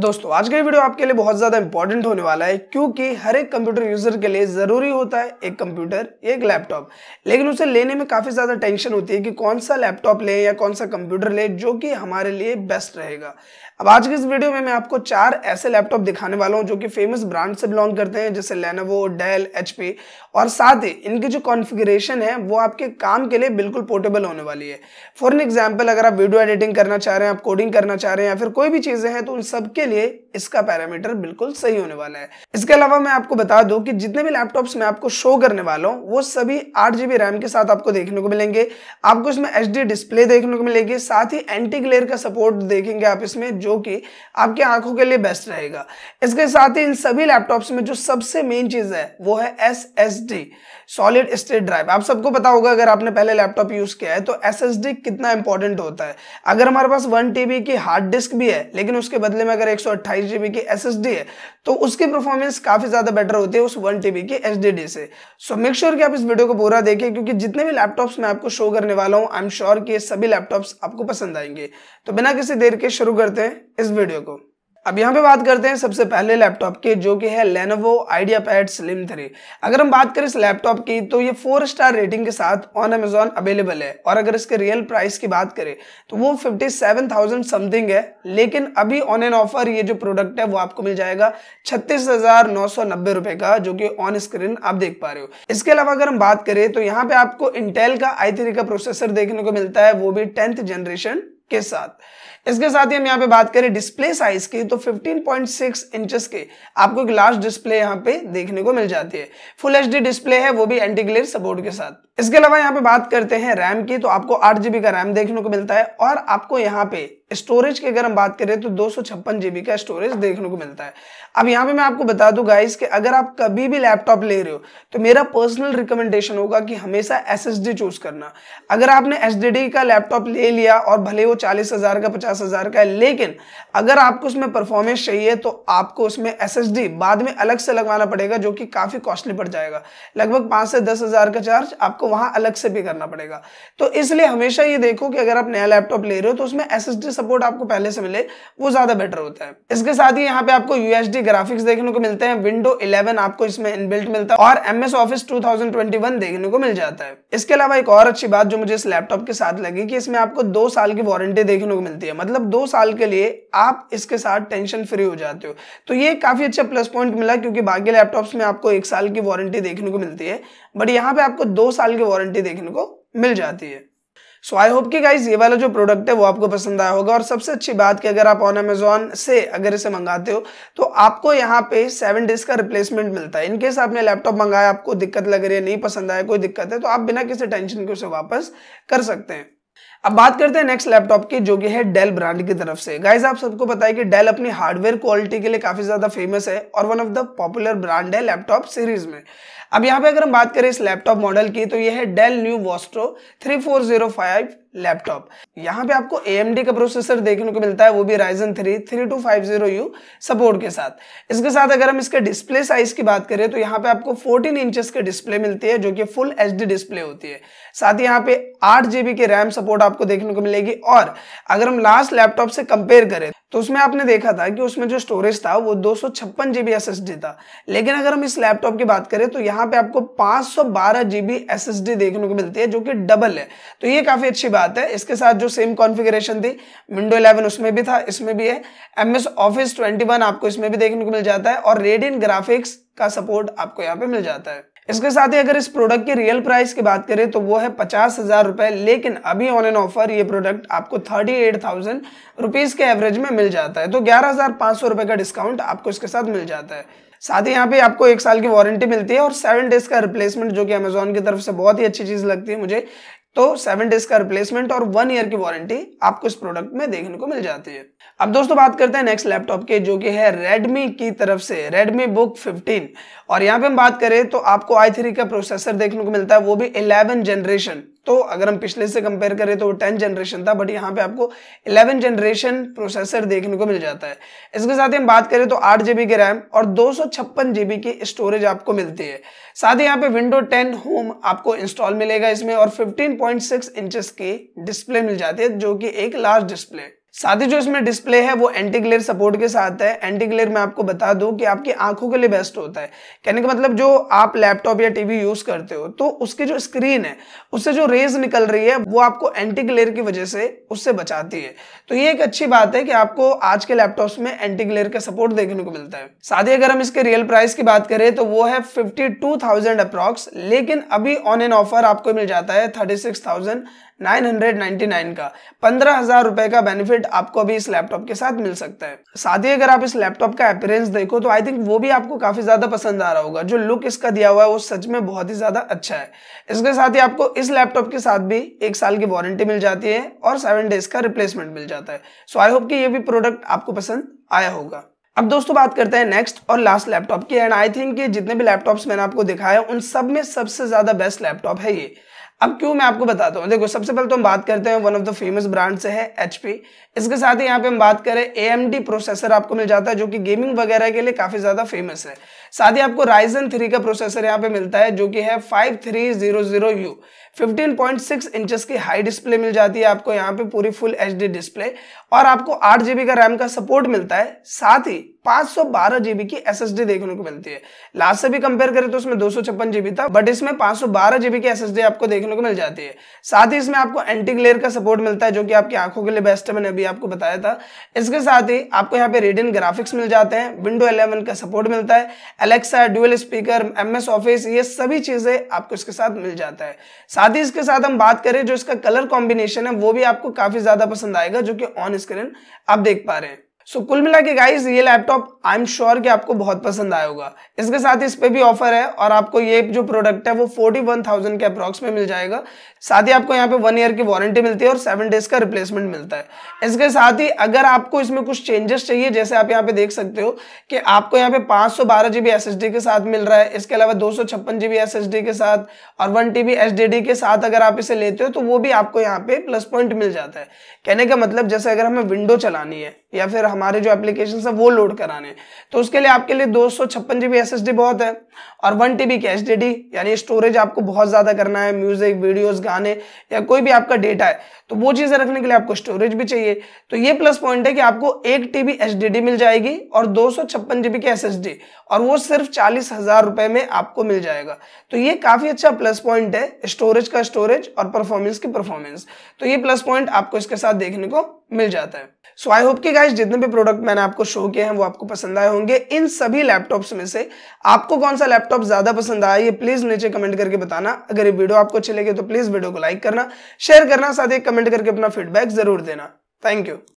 दोस्तों आज का ये वीडियो आपके लिए बहुत ज़्यादा इंपॉर्टेंट होने वाला है क्योंकि हर एक कंप्यूटर यूज़र के लिए ज़रूरी होता है एक कंप्यूटर एक लैपटॉप लेकिन उसे लेने में काफ़ी ज़्यादा टेंशन होती है कि कौन सा लैपटॉप लें या कौन सा कंप्यूटर लें जो कि हमारे लिए बेस्ट रहेगा अब आज के इस वीडियो में मैं आपको चार ऐसे लैपटॉप दिखाने वाला हूँ जो कि फेमस ब्रांड से बिलोंग करते हैं जैसे लेनोवो डेल एचपी और साथ ही इनकी जो कॉन्फ़िगरेशन है वो आपके काम के लिए बिल्कुल पोर्टेबल होने वाली है फॉर एन एग्जाम्पल अगर आप वीडियो एडिटिंग करना चाह रहे हैं आप कोडिंग करना चाह रहे हैं या फिर कोई भी चीज़ें हैं तो उन सब के लिए इसका पैरामीटर बिल्कुल सही होने वाला है इसके अलावा मैं आपको बता दूं कि जितने भी लैपटॉप्स मैं आपको शो करने वाला हूँ वो सभी आठ जीबी रैम के साथ आपको देखने को मिलेंगे आपको इसमें एच डिस्प्ले देखने को मिलेगी साथ ही एंटी ग्लेयर का सपोर्ट देखेंगे आप इसमें जो कि आपकी आंखों के लिए बेस्ट रहेगा इसके साथ ही इन सभी लैपटॉप्स में जो सबसे मेन चीज है वो है S S D solid state drive आप सबको पता होगा अगर आपने पहले लैपटॉप यूज किया है तो एस एस डी कितना इंपॉर्टेंट होता है अगर हमारे पास वन टीबी की हार्ड डिस्क भी है लेकिन उसके बदले में अगर एक सौ अट्ठाईस जीबी की एस एस डी है तो उसकी परफॉर्मेंस काफी ज्यादा बेटर होती है उस वन टीबी की एस डी डी से सो मेक श्योर कि आप इस वीडियो को पूरा देखें क्योंकि जितने भी लैपटॉप्स मैं आपको शो करने वाला हूँ आई एम श्योर कि ये सभी लैपटॉप्स आपको पसंद आएंगे तो बिना किसी देर के शुरू करते हैं इस वीडियो को अब यहाँ पे बात करते हैं सबसे पहले लैपटॉप की जो कि है Lenovo IdeaPad slim three अगर हम बात करें इस लैपटॉप की तो ये फोर स्टार रेटिंग के साथ ऑन अमेजोन अवेलेबल है और अगर इसके रियल प्राइस की बात करें तो वो 57,000 समथिंग है लेकिन अभी ऑन एन ऑफर ये जो प्रोडक्ट है वो आपको मिल जाएगा छत्तीस रुपए का जो कि ऑन स्क्रीन आप देख पा रहे हो इसके अलावा अगर हम बात करें तो यहाँ पे आपको इंटेल का आई का प्रोसेसर देखने को मिलता है वो भी टेंथ जनरेशन के साथ इसके साथ ही हम यहाँ पे बात करें डिस्प्ले साइज की तो 15.6 पॉइंट इंचेस के आपको एक लार्ज डिस्प्ले यहाँ पे देखने को मिल जाती है फुल एच डिस्प्ले है वो भी एंटी ग्लेयर सपोर्ट के साथ इसके अलावा यहाँ पे बात करते हैं रैम की तो आपको आठ जीबी का रैम देखने को मिलता है और आपको यहाँ पे स्टोरेज की अगर हम बात करें तो दो जीबी का स्टोरेज देखने को मिलता है अब यहाँ पे मैं आपको बता दू गाइस कि अगर आप कभी भी लैपटॉप ले रहे हो तो मेरा पर्सनल रिकमेंडेशन होगा कि हमेशा एस चूज करना अगर आपने एस का लैपटॉप ले लिया और भले वो चालीस का पचास पचास हज़ार का है लेकिन अगर आपको उसमें परफॉर्मेंस चाहिए तो आपको उसमें एस बाद में अलग से लगवाना पड़ेगा जो कि काफ़ी कॉस्टली पड़ जाएगा लगभग पांच से दस हज़ार का चार्ज आपको वहां अलग से भी करना पड़ेगा तो इसलिए हमेशा ये देखो कि अगर आप नया लैपटॉप ले रहे हो तो उसमें एस सपोर्ट आपको पहले से मिले वो ज़्यादा बेटर होता है इसके साथ ही यहाँ पे आपको यू ग्राफिक्स देखने को मिलते हैं विंडो इलेवन आपको इसमें इनबिल्ट मिलता है और एम ऑफिस टू देखने को मिल जाता है इसके अलावा एक और अच्छी बात जो मुझे इस लैपटॉप के साथ लगी कि इसमें आपको दो साल की वारंटी देखने को मिलती है मतलब दो साल के लिए आप इसके साथ टेंशन फ्री हो जाते हो तो ये काफ़ी अच्छा प्लस पॉइंट मिला क्योंकि बाकी लैपटॉप्स में आपको एक साल की वारंटी देखने को मिलती है बट यहाँ पे आपको दो साल की वारंटी देखने को मिल जाती है सो आई होप कि गाइज ये वाला जो प्रोडक्ट है वो आपको पसंद आया होगा और सबसे अच्छी बात कि अगर आप ऑन अमेजोन से अगर इसे मंगाते हो तो आपको यहाँ पे सेवन डेज का रिप्लेसमेंट मिलता है इनकेस आपने लैपटॉप मंगाया आपको दिक्कत लग रही है नहीं पसंद आया कोई दिक्कत है तो आप बिना किसी टेंशन के उसे वापस कर सकते हैं अब बात करते हैं नेक्स्ट लैपटॉप की जो कि है डेल ब्रांड की तरफ से गाइज आप सबको बताए कि डेल अपनी हार्डवेयर क्वालिटी के लिए काफी ज्यादा फेमस है और one of the popular brand है लैपटॉप सीरीज में अब यहाँ पे अगर हम बात करें इस लैपटॉप मॉडल की तो यह है Dell new Vostro three four zero five laptop यहाँ पे आपको ए का प्रोसेसर देखने को मिलता है वो भी Ryzen three three two five zero U support के साथ इसके साथ अगर हम इसके डिस्प्ले साइज की बात करें तो यहाँ पे आपको फोर्टीन इंचेस के डिस्प्ले मिलती है जो कि फुल एच डिस्प्ले होती है साथ ही यहाँ पे आठ जीबी की रैम सपोर्ट आपको देखने को मिलेगी और अगर हम लास्ट लैपटॉप से कंपेयर करें तो उसमें आपने देखा था कि उसमें जो स्टोरेज था वो दो सौ छप्पन जीबी एस था लेकिन अगर हम इस लैपटॉप की बात करें तो यहाँ पे आपको पांच सौ बारह जीबी एस देखने को मिलती है जो कि डबल है तो ये काफी अच्छी बात है इसके साथ जो सेम कॉन्फ़िगरेशन थी विंडो इलेवन उसमें भी था इसमें भी है एम एस ऑफिस ट्वेंटी आपको इसमें भी देखने को मिल जाता है और रेड इन ग्राफिक्स का सपोर्ट आपको यहाँ पे मिल जाता है इसके साथ ही अगर इस प्रोडक्ट की रियल प्राइस की बात करें तो वो है पचास हज़ार रुपए लेकिन अभी ऑन एन ऑफर ये प्रोडक्ट आपको थर्टी एट थाउजेंड रुपीज़ के एवरेज में मिल जाता है तो ग्यारह हज़ार पांच सौ रुपए का डिस्काउंट आपको इसके साथ मिल जाता है साथ ही यहाँ पे आपको एक साल की वारंटी मिलती है और सेवन डेज का रिप्लेसमेंट जो कि अमेजोन की तरफ से बहुत ही अच्छी चीज़ लगती है मुझे तो सेवन डेज का रिप्लेसमेंट और वन ईयर की वारंटी आपको इस प्रोडक्ट में देखने को मिल जाती है अब दोस्तों बात करते हैं नेक्स्ट लैपटॉप के जो कि है Redmi की तरफ से Redmi Book 15 और यहाँ पे हम बात करें तो आपको i3 का प्रोसेसर देखने को मिलता है वो भी 11 जनरेशन तो अगर हम पिछले से कंपेयर करें तो वो टेन जनरेशन था बट यहाँ पे आपको 11 जनरेशन प्रोसेसर देखने को मिल जाता है इसके साथ ही हम बात करें तो आठ जीबी की रैम और दो सौ की स्टोरेज आपको मिलती है साथ ही यहाँ पे विंडो 10 होम आपको इंस्टॉल मिलेगा इसमें और 15.6 इंचेस की डिस्प्ले मिल जाती है जो कि एक लार्ज डिस्प्ले साथ ही जो इसमें डिस्प्ले है वो एंटी ग्लेयर सपोर्ट के साथ है एंटी ग्लेयर मैं आपको बता दूं कि आपकी आंखों के लिए बेस्ट होता है कहने का मतलब जो आप लैपटॉप या टीवी यूज करते हो तो उसकी जो स्क्रीन है उससे जो रेज निकल रही है वो आपको एंटी ग्लेयर की वजह से उससे बचाती है तो ये एक अच्छी बात है कि आपको आज के लैपटॉप में एंटी ग्लेयर का सपोर्ट देखने को मिलता है साथ ही अगर हम इसके रियल प्राइस की बात करें तो वो है फिफ्टी अप्रॉक्स लेकिन अभी ऑन एन ऑफर आपको मिल जाता है थर्टी 999 का पंद्रह हजार रुपए का बेनिफिट आपको अभी इस लैपटॉप के साथ मिल सकता है साथ ही अगर आप इस लैपटॉप का अपीरेंस देखो तो आई थिंक वो भी आपको काफी ज्यादा पसंद आ रहा होगा जो लुक इसका दिया हुआ है वो सच में बहुत ही ज्यादा अच्छा है इसके साथ ही आपको इस लैपटॉप के साथ भी एक साल की वारंटी मिल जाती है और सेवन डेज का रिप्लेसमेंट मिल जाता है सो आई होप की ये भी प्रोडक्ट आपको पसंद आया होगा अब दोस्तों बात करते हैं नेक्स्ट और लास्ट लैपटॉप की एंड आई थिंक कि जितने भी लैपटॉप्स मैंने आपको दिखाया उन सब में सबसे ज्यादा बेस्ट लैपटॉप है ये अब क्यों मैं आपको बताता हूँ देखो सबसे पहले तो हम बात करते हैं one of the famous brand से है एच इसके साथ ही यहाँ पे हम बात करें ए प्रोसेसर आपको मिल जाता है जो कि गेमिंग वगैरह के लिए काफी ज्यादा फेमस है साथ ही आपको राइजन थ्री का प्रोसेसर यहाँ पे मिलता है जो कि है five three zero zero U 15.6 inches की हाई डिस्प्ले मिल जाती है आपको यहाँ पे पूरी फुल एच डिस्प्ले और आपको आठ जीबी का रैम का सपोर्ट मिलता है साथ ही बारह जीबी की एस देखने को मिलती है लास्ट से भी कंपेयर करें तो उसमें दो जीबी था बट इसमें बारह जीबी की एस आपको देखने को मिल जाती है साथ ही इसमें आपको एंटी ग्लेयर का सपोर्ट मिलता है जो कि आपकी आंखों के लिए बेस्ट है मैंने अभी आपको बताया था इसके साथ ही आपको यहाँ पे रेडियन ग्राफिक्स मिल जाते हैं विंडो इलेवन का सपोर्ट मिलता है Alexa dual speaker M office ये सभी चीजें आपको इसके साथ मिल जाता है साथ साथ ही इसके साथ हम बात करें जो इसका कलर कॉम्बिनेशन है वो भी आपको काफी ज्यादा पसंद आएगा जो कि ऑन स्क्रीन आप देख पा रहे हैं सो कुल मिला के गाइज ये लैपटॉप आई एम श्योर कि आपको बहुत पसंद आया होगा इसके साथ इस पे भी ऑफर है और आपको ये जो प्रोडक्ट है वो फोर्टी वन थाउजेंड के अप्रॉक्स में मिल जाएगा साथ ही आपको यहाँ पे वन ईयर की वारंटी मिलती है और सेवन डेज का रिप्लेसमेंट मिलता है इसके साथ ही अगर आपको इसमें कुछ चेंजेस चाहिए जैसे आप यहाँ पे देख सकते हो कि आपको यहाँ पे पाँच सौ बारह जीबी एस एस डी के साथ मिल रहा है इसके अलावा दो सौ छप्पन जीबी एस एस डी के साथ और one T B S D D के साथ अगर आप इसे लेते हो तो वो भी आपको यहाँ पे प्लस पॉइंट मिल जाता है कहने का मतलब जैसे अगर हमें विंडो चलानी है या फिर हम हमारे जो एप्लीकेशन है वो लोड कराने तो उसके लिए आपके लिए दो सौ छप्पन जीबी एस बहुत है और वन टी बी की एच यानी स्टोरेज आपको बहुत ज़्यादा करना है म्यूजिक वीडियोज गाने या कोई भी आपका डेटा है तो वो चीज़ें रखने के लिए आपको स्टोरेज भी चाहिए तो ये प्लस पॉइंट है कि आपको एक टी बी एच मिल जाएगी और दो सौ छप्पन जीबी की एस और वो सिर्फ चालीस हजार रुपए में आपको मिल जाएगा तो ये काफ़ी अच्छा प्लस पॉइंट है स्टोरेज का स्टोरेज और परफॉर्मेंस की परफॉर्मेंस तो ये प्लस पॉइंट आपको इसके साथ देखने को मिल जाता है सो आई होप कि गाइस जितने भी प्रोडक्ट मैंने आपको शो किए हैं वो आपको पसंद आए होंगे इन सभी लैपटॉप्स में से आपको कौन सा लैपटॉप ज्यादा पसंद आया ये प्लीज नीचे कमेंट करके बताना अगर ये वीडियो आपको अच्छी लगे तो प्लीज वीडियो को लाइक करना शेयर करना साथ ही कमेंट करके अपना फीडबैक जरूर देना थैंक यू